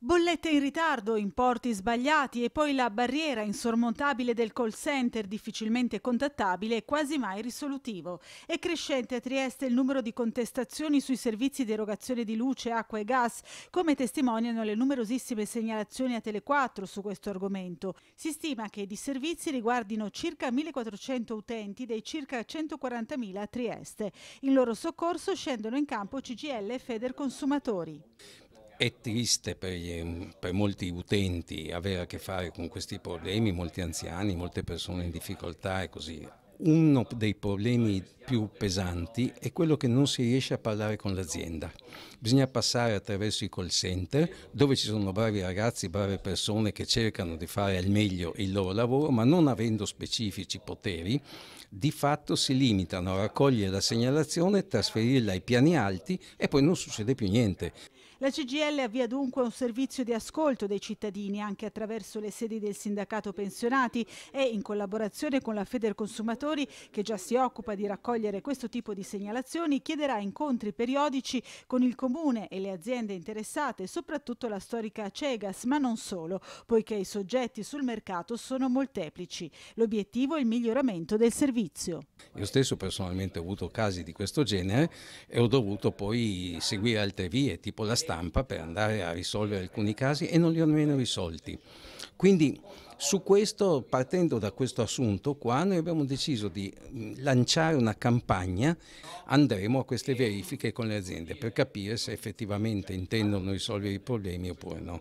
Bollette in ritardo, importi sbagliati e poi la barriera insormontabile del call center difficilmente contattabile e quasi mai risolutivo. È crescente a Trieste il numero di contestazioni sui servizi di erogazione di luce, acqua e gas, come testimoniano le numerosissime segnalazioni a Tele4 su questo argomento. Si stima che i servizi riguardino circa 1400 utenti dei circa 140.000 a Trieste. In loro soccorso scendono in campo CGL e Feder Consumatori. È triste per, gli, per, molti utenti avere a che fare con questi problemi, molti anziani, molte persone in difficoltà e così. Uno dei problemi più pesanti è quello che non si riesce a parlare con l'azienda. Bisogna passare attraverso i call center dove ci sono bravi ragazzi, brave persone che cercano di fare al meglio il loro lavoro, ma non avendo specifici poteri, di fatto si limitano a raccogliere la segnalazione, trasferirla ai piani alti e poi non succede più niente. La CGL avvia dunque un servizio di ascolto dei cittadini anche attraverso le sedi del sindacato pensionati e in collaborazione con la Feder Consumatori che già si occupa di raccogliere questo tipo di segnalazioni chiederà incontri periodici con il comune e le aziende interessate, soprattutto la storica Cegas, ma non solo, poiché i soggetti sul mercato sono molteplici. L'obiettivo è il miglioramento del servizio. Io stesso personalmente ho avuto casi di questo genere e ho dovuto poi seguire altre vie, tipo la strada stampa per andare a risolvere alcuni casi e non li ho nemmeno risolti. Quindi su questo, partendo da questo assunto qua, noi abbiamo deciso di lanciare una campagna, andremo a queste verifiche con le aziende per capire se effettivamente intendono risolvere i problemi oppure no.